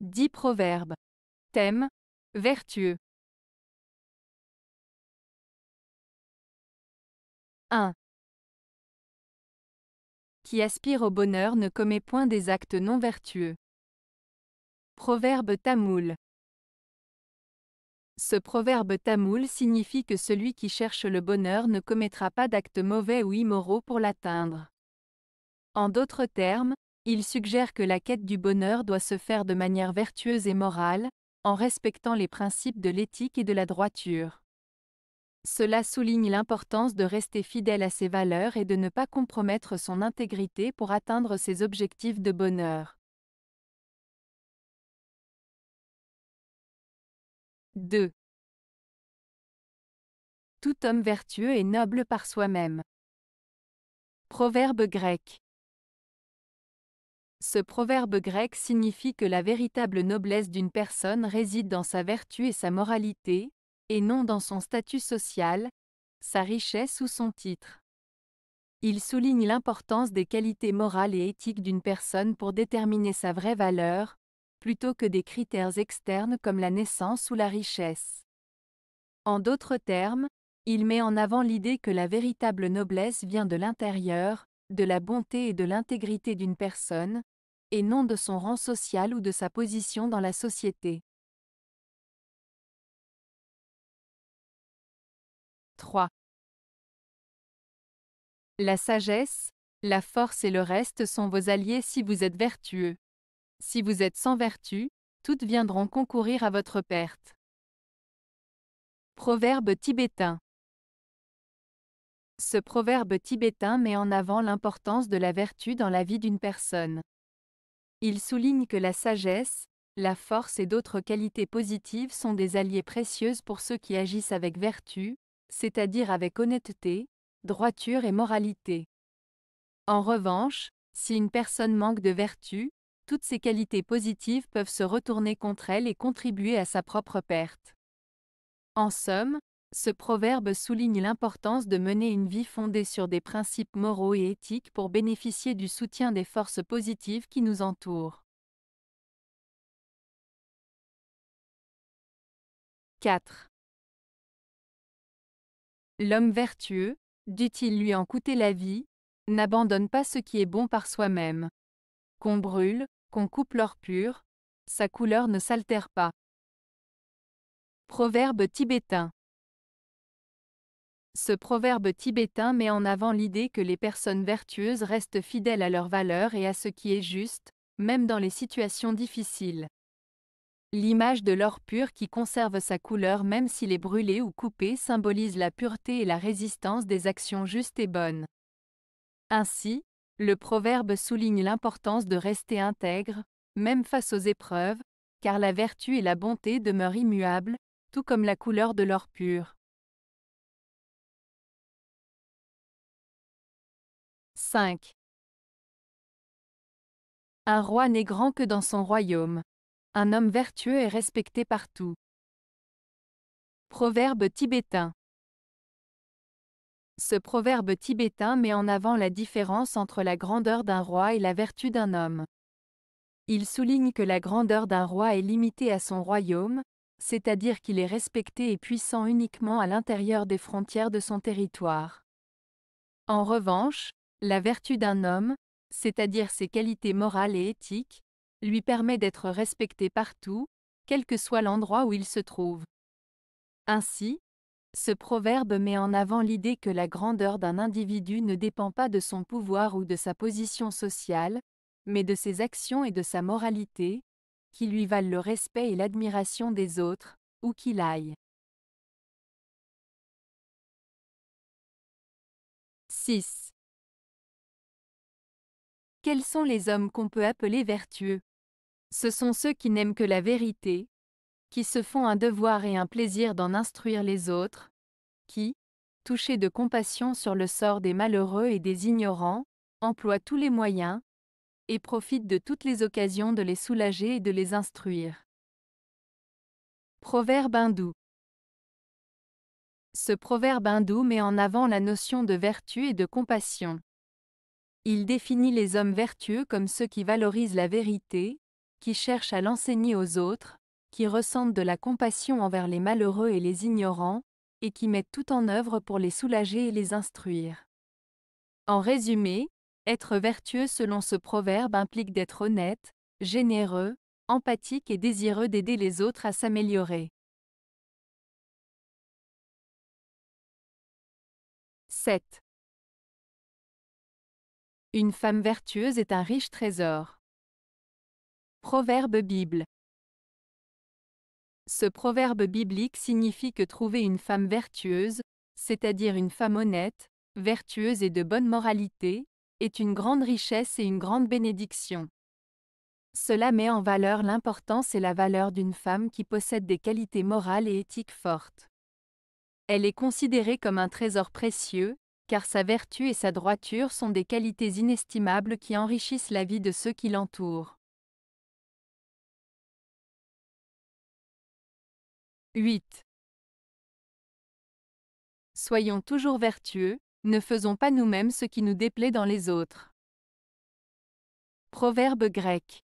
Dix proverbes. Thème Vertueux. 1. Qui aspire au bonheur ne commet point des actes non vertueux. Proverbe tamoul. Ce proverbe tamoul signifie que celui qui cherche le bonheur ne commettra pas d'actes mauvais ou immoraux pour l'atteindre. En d'autres termes, il suggère que la quête du bonheur doit se faire de manière vertueuse et morale, en respectant les principes de l'éthique et de la droiture. Cela souligne l'importance de rester fidèle à ses valeurs et de ne pas compromettre son intégrité pour atteindre ses objectifs de bonheur. 2. Tout homme vertueux est noble par soi-même. Proverbe grec. Ce proverbe grec signifie que la véritable noblesse d'une personne réside dans sa vertu et sa moralité, et non dans son statut social, sa richesse ou son titre. Il souligne l'importance des qualités morales et éthiques d'une personne pour déterminer sa vraie valeur, plutôt que des critères externes comme la naissance ou la richesse. En d'autres termes, il met en avant l'idée que la véritable noblesse vient de l'intérieur, de la bonté et de l'intégrité d'une personne, et non de son rang social ou de sa position dans la société. 3. La sagesse, la force et le reste sont vos alliés si vous êtes vertueux. Si vous êtes sans vertu, toutes viendront concourir à votre perte. Proverbe tibétain. Ce proverbe tibétain met en avant l'importance de la vertu dans la vie d'une personne. Il souligne que la sagesse, la force et d'autres qualités positives sont des alliés précieuses pour ceux qui agissent avec vertu, c'est-à-dire avec honnêteté, droiture et moralité. En revanche, si une personne manque de vertu, toutes ces qualités positives peuvent se retourner contre elle et contribuer à sa propre perte. En somme, ce proverbe souligne l'importance de mener une vie fondée sur des principes moraux et éthiques pour bénéficier du soutien des forces positives qui nous entourent. 4. L'homme vertueux, dût-il lui en coûter la vie, n'abandonne pas ce qui est bon par soi-même. Qu'on brûle, qu'on coupe l'or pur, sa couleur ne s'altère pas. Proverbe tibétain. Ce proverbe tibétain met en avant l'idée que les personnes vertueuses restent fidèles à leurs valeurs et à ce qui est juste, même dans les situations difficiles. L'image de l'or pur qui conserve sa couleur même s'il est brûlé ou coupé symbolise la pureté et la résistance des actions justes et bonnes. Ainsi, le proverbe souligne l'importance de rester intègre, même face aux épreuves, car la vertu et la bonté demeurent immuables, tout comme la couleur de l'or pur. 5. Un roi n'est grand que dans son royaume. Un homme vertueux est respecté partout. Proverbe tibétain. Ce proverbe tibétain met en avant la différence entre la grandeur d'un roi et la vertu d'un homme. Il souligne que la grandeur d'un roi est limitée à son royaume, c'est-à-dire qu'il est respecté et puissant uniquement à l'intérieur des frontières de son territoire. En revanche, la vertu d'un homme, c'est-à-dire ses qualités morales et éthiques, lui permet d'être respecté partout, quel que soit l'endroit où il se trouve. Ainsi, ce proverbe met en avant l'idée que la grandeur d'un individu ne dépend pas de son pouvoir ou de sa position sociale, mais de ses actions et de sa moralité, qui lui valent le respect et l'admiration des autres, où qu'il aille. 6. Quels sont les hommes qu'on peut appeler vertueux Ce sont ceux qui n'aiment que la vérité, qui se font un devoir et un plaisir d'en instruire les autres, qui, touchés de compassion sur le sort des malheureux et des ignorants, emploient tous les moyens, et profitent de toutes les occasions de les soulager et de les instruire. Proverbe hindou Ce proverbe hindou met en avant la notion de vertu et de compassion. Il définit les hommes vertueux comme ceux qui valorisent la vérité, qui cherchent à l'enseigner aux autres, qui ressentent de la compassion envers les malheureux et les ignorants, et qui mettent tout en œuvre pour les soulager et les instruire. En résumé, être vertueux selon ce proverbe implique d'être honnête, généreux, empathique et désireux d'aider les autres à s'améliorer. 7. Une femme vertueuse est un riche trésor. Proverbe Bible. Ce proverbe biblique signifie que trouver une femme vertueuse, c'est-à-dire une femme honnête, vertueuse et de bonne moralité, est une grande richesse et une grande bénédiction. Cela met en valeur l'importance et la valeur d'une femme qui possède des qualités morales et éthiques fortes. Elle est considérée comme un trésor précieux, car sa vertu et sa droiture sont des qualités inestimables qui enrichissent la vie de ceux qui l'entourent. 8. Soyons toujours vertueux, ne faisons pas nous-mêmes ce qui nous déplaît dans les autres. Proverbe grec.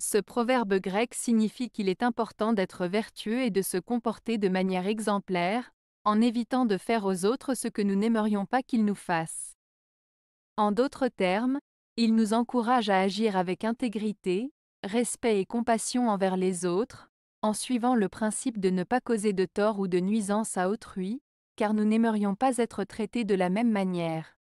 Ce proverbe grec signifie qu'il est important d'être vertueux et de se comporter de manière exemplaire, en évitant de faire aux autres ce que nous n'aimerions pas qu'ils nous fassent. En d'autres termes, il nous encourage à agir avec intégrité, respect et compassion envers les autres, en suivant le principe de ne pas causer de tort ou de nuisance à autrui, car nous n'aimerions pas être traités de la même manière.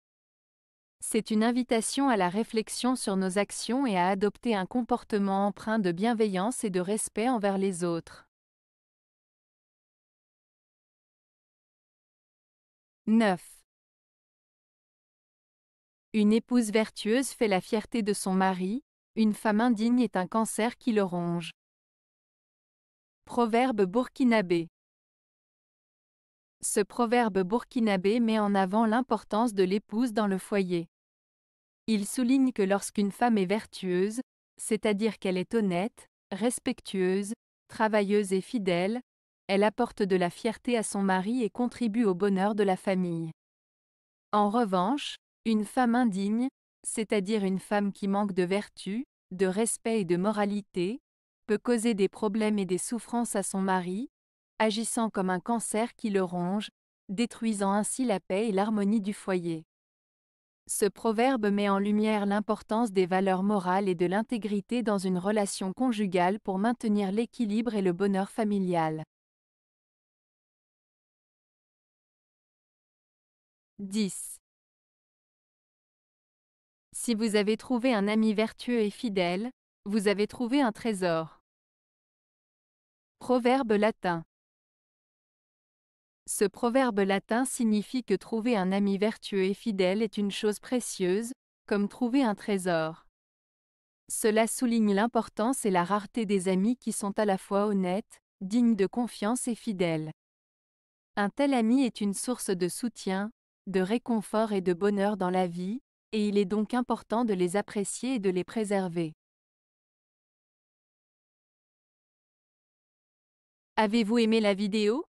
C'est une invitation à la réflexion sur nos actions et à adopter un comportement empreint de bienveillance et de respect envers les autres. 9. Une épouse vertueuse fait la fierté de son mari, une femme indigne est un cancer qui le ronge. Proverbe burkinabé. Ce proverbe burkinabé met en avant l'importance de l'épouse dans le foyer. Il souligne que lorsqu'une femme est vertueuse, c'est-à-dire qu'elle est honnête, respectueuse, travailleuse et fidèle, elle apporte de la fierté à son mari et contribue au bonheur de la famille. En revanche, une femme indigne, c'est-à-dire une femme qui manque de vertu, de respect et de moralité, peut causer des problèmes et des souffrances à son mari, agissant comme un cancer qui le ronge, détruisant ainsi la paix et l'harmonie du foyer. Ce proverbe met en lumière l'importance des valeurs morales et de l'intégrité dans une relation conjugale pour maintenir l'équilibre et le bonheur familial. 10. Si vous avez trouvé un ami vertueux et fidèle, vous avez trouvé un trésor. Proverbe latin. Ce proverbe latin signifie que trouver un ami vertueux et fidèle est une chose précieuse, comme trouver un trésor. Cela souligne l'importance et la rareté des amis qui sont à la fois honnêtes, dignes de confiance et fidèles. Un tel ami est une source de soutien, de réconfort et de bonheur dans la vie, et il est donc important de les apprécier et de les préserver. Avez-vous aimé la vidéo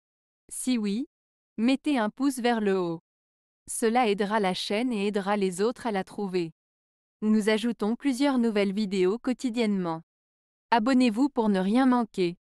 Si oui, mettez un pouce vers le haut. Cela aidera la chaîne et aidera les autres à la trouver. Nous ajoutons plusieurs nouvelles vidéos quotidiennement. Abonnez-vous pour ne rien manquer.